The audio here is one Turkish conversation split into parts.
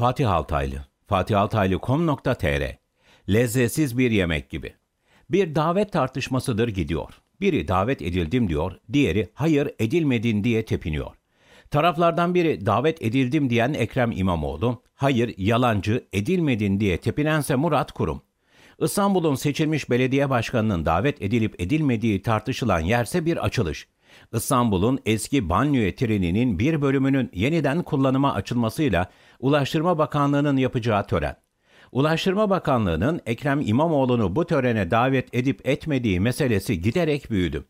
Fatih Altaylı, fatihaltaylı.com.tr Lezzetsiz bir yemek gibi. Bir davet tartışmasıdır gidiyor. Biri davet edildim diyor, diğeri hayır edilmedin diye tepiniyor. Taraflardan biri davet edildim diyen Ekrem İmamoğlu, hayır yalancı edilmedin diye tepinense Murat Kurum. İstanbul'un seçilmiş belediye başkanının davet edilip edilmediği tartışılan yerse bir açılış. İstanbul'un eski banyo treninin bir bölümünün yeniden kullanıma açılmasıyla Ulaştırma Bakanlığı'nın yapacağı tören. Ulaştırma Bakanlığı'nın Ekrem İmamoğlu'nu bu törene davet edip etmediği meselesi giderek büyüdü.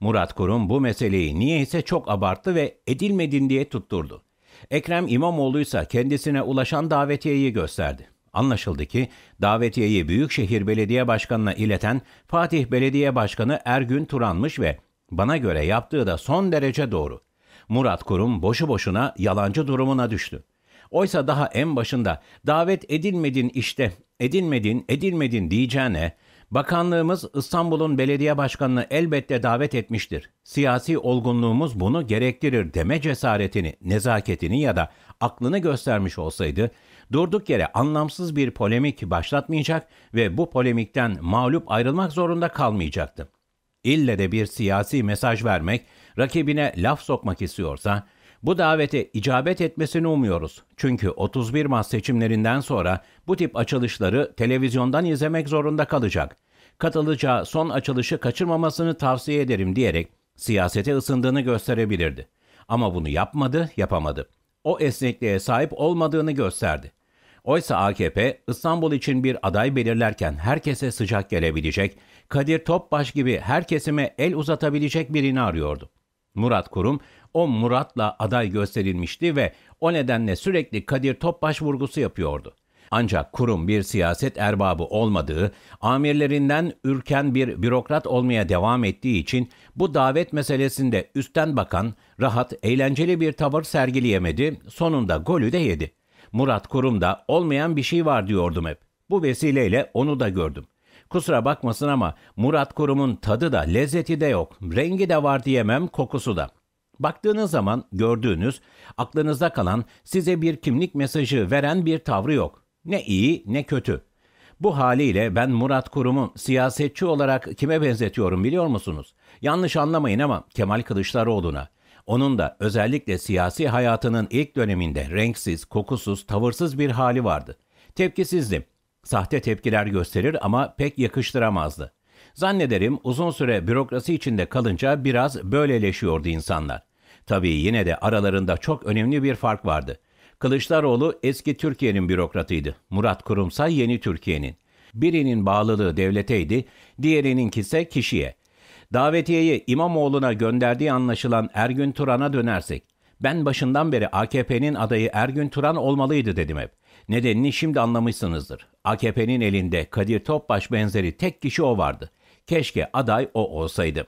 Murat Kurum bu meseleyi niyeyse çok abarttı ve edilmedin diye tutturdu. Ekrem İmamoğlu ise kendisine ulaşan davetiyeyi gösterdi. Anlaşıldı ki davetiyeyi Büyükşehir Belediye Başkanı'na ileten Fatih Belediye Başkanı Ergün Turanmış ve bana göre yaptığı da son derece doğru. Murat Kurum boşu boşuna yalancı durumuna düştü. Oysa daha en başında davet edilmedin işte, edilmedin, edilmedin diyeceğine Bakanlığımız İstanbul'un belediye başkanını elbette davet etmiştir. Siyasi olgunluğumuz bunu gerektirir deme cesaretini, nezaketini ya da aklını göstermiş olsaydı durduk yere anlamsız bir polemik başlatmayacak ve bu polemikten mağlup ayrılmak zorunda kalmayacaktı ille de bir siyasi mesaj vermek, rakibine laf sokmak istiyorsa, bu davete icabet etmesini umuyoruz. Çünkü 31 Mart seçimlerinden sonra bu tip açılışları televizyondan izlemek zorunda kalacak. Katılacağı son açılışı kaçırmamasını tavsiye ederim diyerek siyasete ısındığını gösterebilirdi. Ama bunu yapmadı, yapamadı. O esnekliğe sahip olmadığını gösterdi. Oysa AKP İstanbul için bir aday belirlerken herkese sıcak gelebilecek, Kadir Topbaş gibi her kesime el uzatabilecek birini arıyordu. Murat Kurum o Murat'la aday gösterilmişti ve o nedenle sürekli Kadir Topbaş vurgusu yapıyordu. Ancak kurum bir siyaset erbabı olmadığı, amirlerinden ürken bir bürokrat olmaya devam ettiği için bu davet meselesinde üstten bakan rahat, eğlenceli bir tavır sergileyemedi, sonunda golü de yedi. Murat Kurum'da olmayan bir şey var diyordum hep. Bu vesileyle onu da gördüm. Kusura bakmasın ama Murat Kurum'un tadı da lezzeti de yok. Rengi de var diyemem, kokusu da. Baktığınız zaman gördüğünüz, aklınızda kalan, size bir kimlik mesajı veren bir tavrı yok. Ne iyi ne kötü. Bu haliyle ben Murat Kurum'u siyasetçi olarak kime benzetiyorum biliyor musunuz? Yanlış anlamayın ama Kemal Kılıçdaroğlu'na. Onun da özellikle siyasi hayatının ilk döneminde renksiz, kokusuz, tavırsız bir hali vardı. Tepkisizdi. Sahte tepkiler gösterir ama pek yakıştıramazdı. Zannederim uzun süre bürokrasi içinde kalınca biraz böyleleşiyordu insanlar. Tabii yine de aralarında çok önemli bir fark vardı. Kılıçdaroğlu eski Türkiye'nin bürokratıydı. Murat Kurumsay yeni Türkiye'nin. Birinin bağlılığı devleteydi, diğerininki ise kişiye. Davetiyeyi İmamoğlu'na gönderdiği anlaşılan Ergün Turan'a dönersek, ben başından beri AKP'nin adayı Ergün Turan olmalıydı dedim hep. Nedenini şimdi anlamışsınızdır. AKP'nin elinde Kadir Topbaş benzeri tek kişi o vardı. Keşke aday o olsaydı.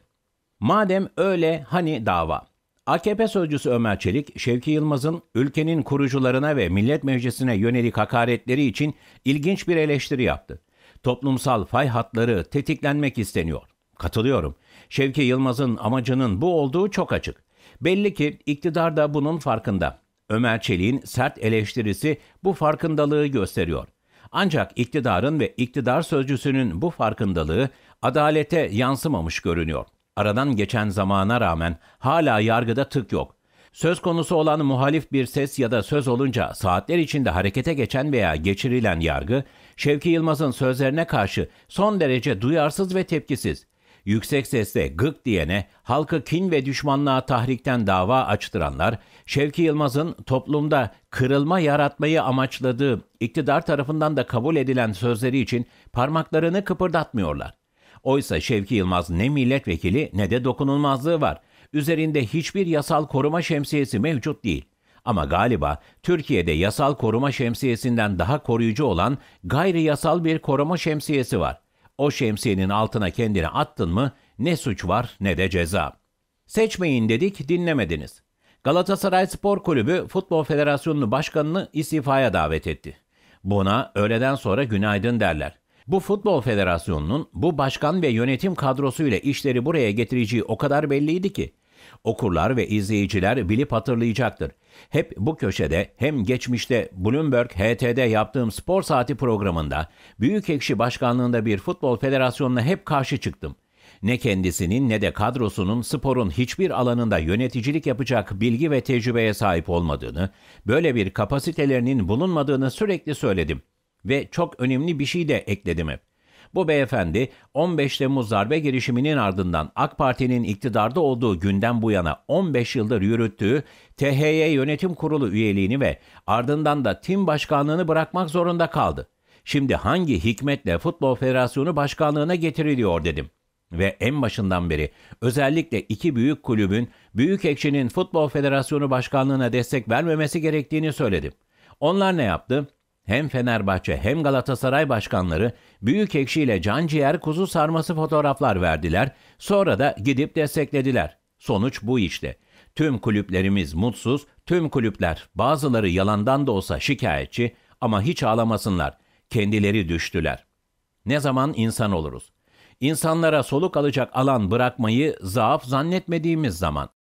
Madem öyle hani dava. AKP sözcüsü Ömer Çelik, Şevki Yılmaz'ın ülkenin kurucularına ve Millet Meclisi'ne yönelik hakaretleri için ilginç bir eleştiri yaptı. Toplumsal fay hatları tetiklenmek isteniyor. Katılıyorum. Şevki Yılmaz'ın amacının bu olduğu çok açık. Belli ki iktidar da bunun farkında. Ömer Çelik'in sert eleştirisi bu farkındalığı gösteriyor. Ancak iktidarın ve iktidar sözcüsünün bu farkındalığı adalete yansımamış görünüyor. Aradan geçen zamana rağmen hala yargıda tık yok. Söz konusu olan muhalif bir ses ya da söz olunca saatler içinde harekete geçen veya geçirilen yargı, Şevki Yılmaz'ın sözlerine karşı son derece duyarsız ve tepkisiz yüksek sesle gık diyene, halkı kin ve düşmanlığa tahrikten dava açtıranlar, Şevki Yılmaz'ın toplumda kırılma yaratmayı amaçladığı iktidar tarafından da kabul edilen sözleri için parmaklarını kıpırdatmıyorlar. Oysa Şevki Yılmaz ne milletvekili ne de dokunulmazlığı var. Üzerinde hiçbir yasal koruma şemsiyesi mevcut değil. Ama galiba Türkiye'de yasal koruma şemsiyesinden daha koruyucu olan gayri yasal bir koruma şemsiyesi var. O şemsiyenin altına kendini attın mı ne suç var ne de ceza. Seçmeyin dedik dinlemediniz. Galatasaray Spor Kulübü Futbol Federasyonu Başkanı'nı istifaya davet etti. Buna öğleden sonra günaydın derler. Bu Futbol Federasyonu'nun bu başkan ve yönetim kadrosuyla işleri buraya getireceği o kadar belliydi ki Okurlar ve izleyiciler bilip hatırlayacaktır. Hep bu köşede hem geçmişte Bloomberg HT'de yaptığım spor saati programında büyük ekşi başkanlığında bir futbol federasyonuna hep karşı çıktım. Ne kendisinin ne de kadrosunun sporun hiçbir alanında yöneticilik yapacak bilgi ve tecrübeye sahip olmadığını, böyle bir kapasitelerinin bulunmadığını sürekli söyledim ve çok önemli bir şey de ekledim hep. Bu beyefendi 15 Temmuz darbe girişiminin ardından AK Parti'nin iktidarda olduğu günden bu yana 15 yıldır yürüttüğü THY Yönetim Kurulu üyeliğini ve ardından da tim başkanlığını bırakmak zorunda kaldı. Şimdi hangi hikmetle Futbol Federasyonu başkanlığına getiriliyor dedim. Ve en başından beri özellikle iki büyük kulübün Büyük Ekşi'nin Futbol Federasyonu Başkanlığına destek vermemesi gerektiğini söyledim. Onlar ne yaptı? Hem Fenerbahçe hem Galatasaray başkanları büyük ekşiyle can ciğer kuzu sarması fotoğraflar verdiler. Sonra da gidip desteklediler. Sonuç bu işte. Tüm kulüplerimiz mutsuz, tüm kulüpler bazıları yalandan da olsa şikayetçi ama hiç ağlamasınlar. Kendileri düştüler. Ne zaman insan oluruz? İnsanlara soluk alacak alan bırakmayı zaaf zannetmediğimiz zaman.